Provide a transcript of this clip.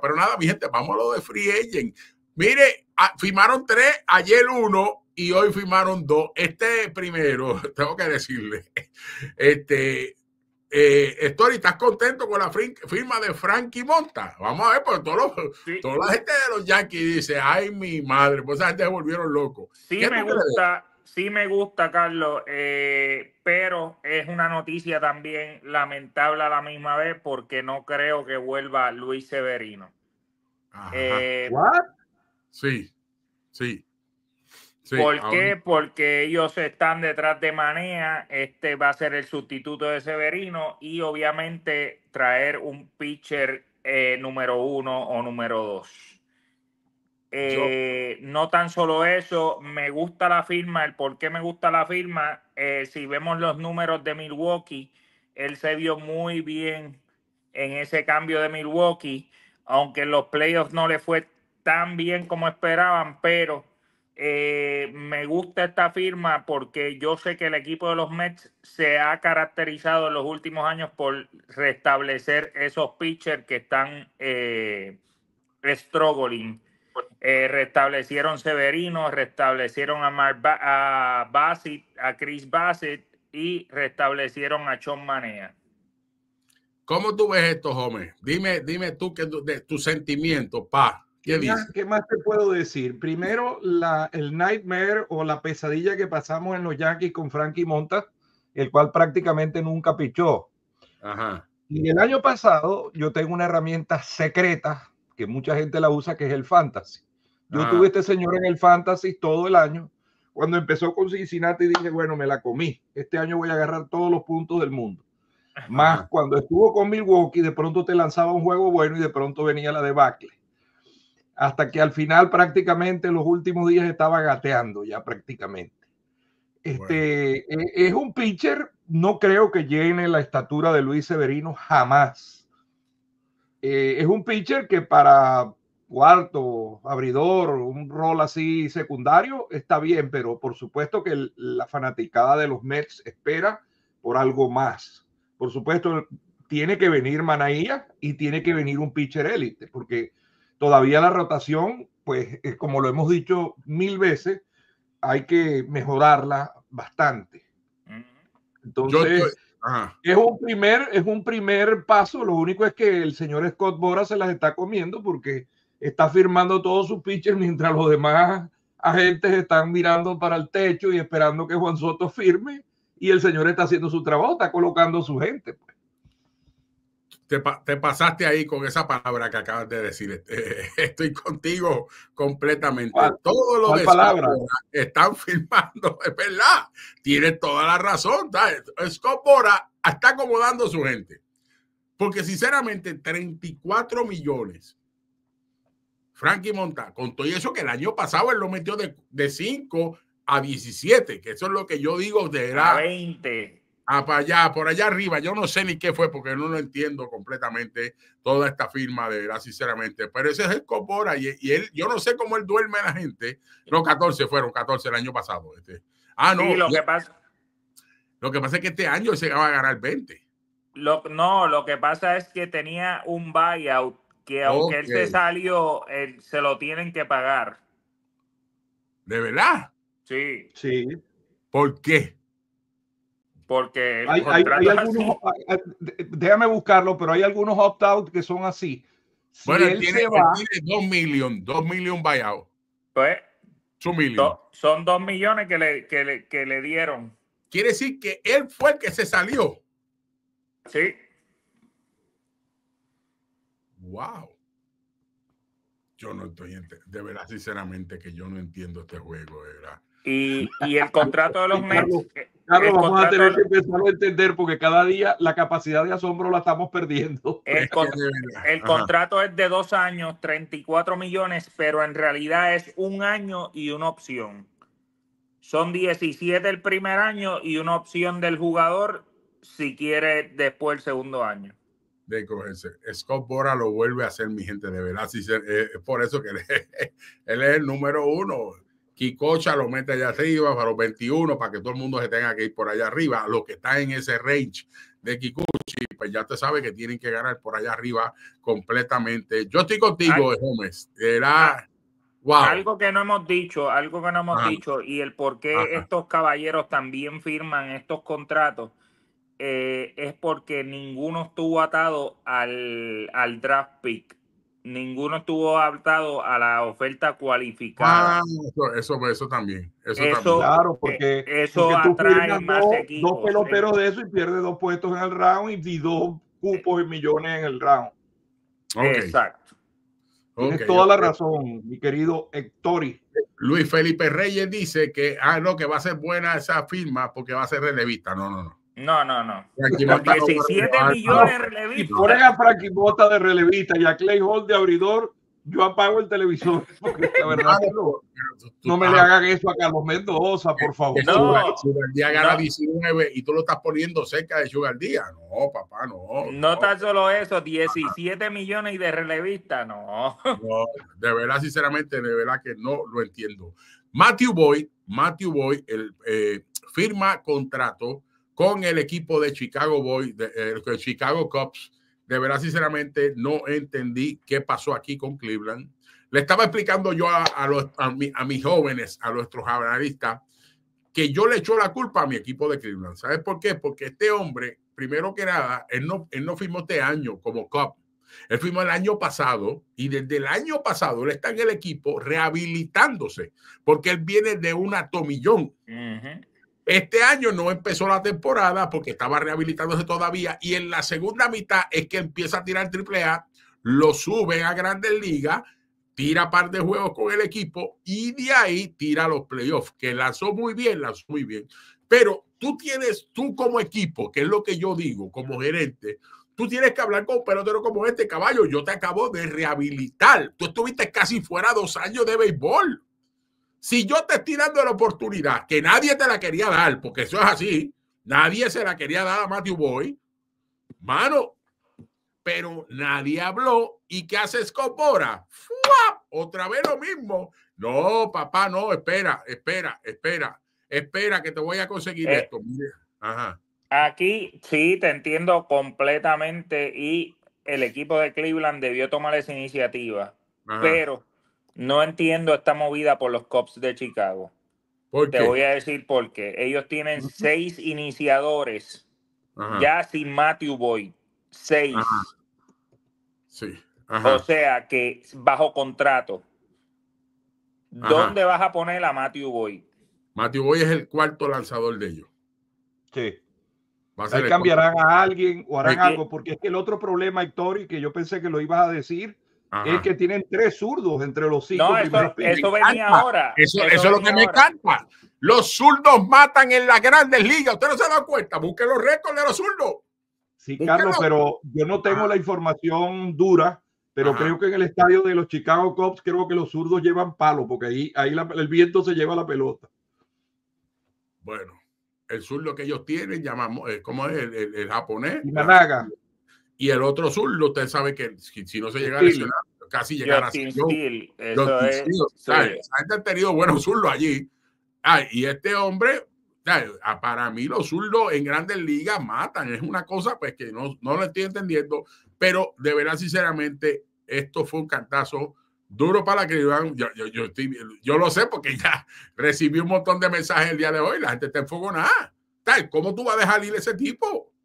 Pero nada, mi gente, vamos a lo de Free Agent. Mire, firmaron tres, ayer uno y hoy firmaron dos. Este primero, tengo que decirle, este, eh, Story, ¿estás contento con la firma de Frankie Monta? Vamos a ver, porque todos toda la gente de los Yankees dice, ay, mi madre, pues esa gente se volvieron locos. Sí, me gusta sí me gusta, Carlos, eh, pero es una noticia también lamentable a la misma vez porque no creo que vuelva Luis Severino. ¿Qué? Eh, sí, sí. ¿Por qué? Porque ellos están detrás de Manea, este va a ser el sustituto de Severino y obviamente traer un pitcher eh, número uno o número dos. Eh, no tan solo eso, me gusta la firma, el por qué me gusta la firma, eh, si vemos los números de Milwaukee, él se vio muy bien en ese cambio de Milwaukee, aunque en los playoffs no le fue tan bien como esperaban, pero eh, me gusta esta firma porque yo sé que el equipo de los Mets se ha caracterizado en los últimos años por restablecer esos pitchers que están struggling. Eh, restablecieron Severino, restablecieron a, Mark a Bassett, a Chris Bassett y restablecieron a Sean Manea. ¿Cómo tú ves esto, Jome? Dime, dime tú que tu, de, tu sentimiento, pa. ¿Qué, Más, te puedo decir? Primero, la, el nightmare o la pesadilla que pasamos en los Yankees con Frankie Monta, el cual prácticamente nunca pichó. Ajá. Y el año pasado yo tengo una herramienta secreta que mucha gente la usa, que es el fantasy. Yo ah. tuve este señor en el Fantasy todo el año. Cuando empezó con Cincinnati dije, bueno, me la comí. Este año voy a agarrar todos los puntos del mundo. Más cuando estuvo con Milwaukee, de pronto te lanzaba un juego bueno y de pronto venía la debacle. Hasta que al final prácticamente los últimos días estaba gateando ya prácticamente. Este, e, es un pitcher, no creo que llene la estatura de Luis Severino jamás. Eh, es un pitcher que para cuarto, abridor, un rol así secundario, está bien, pero por supuesto que la fanaticada de los Mets espera por algo más. Por supuesto, tiene que venir Manaía y tiene que venir un pitcher élite, porque todavía la rotación, pues como lo hemos dicho mil veces, hay que mejorarla bastante. Entonces, es un primer es un primer paso, lo único es que el señor Scott Bora se las está comiendo porque está firmando todos sus pitches mientras los demás agentes están mirando para el techo y esperando que Juan Soto firme y el señor está haciendo su trabajo, está colocando su gente. Pues. Te, pasaste ahí con esa palabra que acabas de decir. Estoy contigo completamente. todos los lo están firmando, es verdad. tiene toda la razón. Scopora está acomodando su gente. Porque sinceramente, 34 millones Frankie Monta, con todo eso que el año pasado él lo metió de, 5 a 17, que eso es lo que yo digo de era a 20. A para allá, por allá arriba. Yo no sé ni qué fue porque no lo entiendo completamente toda esta firma de verdad, sinceramente. Pero ese es el Copora y, él, yo no sé cómo él duerme la gente. Los 14 fueron, 14 el año pasado. Este. Ah, no. Sí, lo, que pasa, lo que pasa es que este año se va a ganar 20. no, lo que pasa es que tenía un buyout que aunque él se salió, se lo tienen que pagar. ¿De verdad? Sí. Sí. ¿Por qué? Porque hay, déjame buscarlo, pero hay algunos opt-out que son así. bueno, él tiene, se 2 millones, 2 millones buyout. Pues, son 2 millones que le, que, le, que le dieron. Quiere decir que él fue el que se salió. Sí wow. Yo no estoy De verdad, sinceramente, que yo no entiendo este juego, verdad. Y, el contrato de los medios. Eh, vamos a tener que empezar a entender porque cada día la capacidad de asombro la estamos perdiendo. El, el contrato es de dos años, 34 millones, pero en realidad es un año y una opción. Son 17 el primer año y una opción del jugador si quiere después el segundo año de Scott Bora lo vuelve a hacer, mi gente, de verdad. Si eh, es por eso que él, es el número uno. Kikocha lo mete allá arriba para los 21, para que todo el mundo se tenga que ir por allá arriba. Lo que está en ese range de Kikuchi, pues ya te sabe que tienen que ganar por allá arriba completamente. Yo estoy contigo, Gómez. Era. Wow. Algo que no hemos dicho, algo que no hemos dicho, y el por qué estos caballeros también firman estos contratos eh, es porque ninguno estuvo atado al, draft pick. Ninguno estuvo atado a la oferta cualificada. Ah, eso, eso, también. Eso, también. Claro, porque, eh, eso atrae más dos, equipos, dos peloteros de eso y pierde dos puestos en el round y, dos cupos y millones en el round. Exacto. es toda la razón, mi querido Hectori. Luis Felipe Reyes dice que, ah, no, que va a ser buena esa firma porque va a ser relevista. No, no, no. No, no, no. Porque 17 millones de Y ponen a Frankie Bota de relevista y a Clay Hall de abridor, yo apago el televisor. Ah, no, me le hagan eso a Carlos Mendoza, por favor. No, y tú lo estás poniendo cerca de Sugar Día No, papá, no. No, tan solo eso, 17 millones y de relevista, no. De verdad, sinceramente, de verdad que no lo entiendo. Matthew Boy Matthew Boy, el, eh, firma contrato con el equipo de Chicago Boy, de, eh, Chicago Cubs. De verdad, sinceramente, no entendí qué pasó aquí con Cleveland. Le estaba explicando yo a, los, a, mis jóvenes, a nuestros analistas, que yo le echó la culpa a mi equipo de Cleveland. ¿Sabes por qué? Porque este hombre, primero que nada, él no, él no firmó este año como Cup. Él firmó el año pasado y desde el año pasado él está en el equipo rehabilitándose porque él viene de un atomillón. Uh este año no empezó la temporada porque estaba rehabilitándose todavía y en la segunda mitad es que empieza a tirar triple A, lo sube a grandes ligas, tira par de juegos con el equipo y de ahí tira los playoffs, que lanzó muy bien, lanzó muy bien. Pero tú tienes, tú como equipo, que es lo que yo digo como gerente, tú tienes que hablar con un pelotero como este caballo. Yo te acabo de rehabilitar. Tú estuviste casi fuera dos años de béisbol. Si yo te estoy dando la oportunidad, que nadie te la quería dar, porque eso es así, nadie se la quería dar a Matthew Boy, mano, pero nadie habló. ¿Y qué hace Scopora Otra vez lo mismo. No, papá, no, espera, espera, espera, espera, que te voy a conseguir eh. esto. Aquí sí te entiendo completamente y el equipo de Cleveland debió tomar esa iniciativa, pero no entiendo esta movida por los Cops de Chicago. Te voy a decir por qué. Ellos tienen seis iniciadores ya sin Matthew Boyd. Seis. Sí. O sea que bajo contrato. ¿Dónde vas a poner a Matthew Boyd? Matthew Boyd es el cuarto lanzador de ellos. Sí. Ahí cambiarán a alguien o harán algo, porque es que el otro problema, Héctor, y que yo pensé que lo ibas a decir, es que tienen tres zurdos entre los cinco. No, eso, venía ahora. Eso, es lo que me encanta. Los zurdos matan en las grandes ligas. Usted no se da cuenta. busque los récords de los zurdos. Sí, Carlos, pero yo no tengo la información dura, pero creo que en el estadio de los Chicago Cubs, creo que los zurdos llevan palo, porque ahí, ahí el viento se lleva la pelota. Bueno, el zurdo que ellos tienen, llamamos, eh, ¿cómo es el, el, japonés? y el otro zurdo, usted sabe que si, no se llega a casi llegar a ser tenido buenos zurdos allí. y este hombre, para mí los zurdos en grandes ligas matan. Es una cosa pues que no, no lo estoy entendiendo, pero de verdad, sinceramente, esto fue un cantazo duro para que yo, yo, lo sé porque ya recibí un montón de mensajes el día de hoy. La gente está tal ¿Cómo tú vas a dejar ir ese tipo?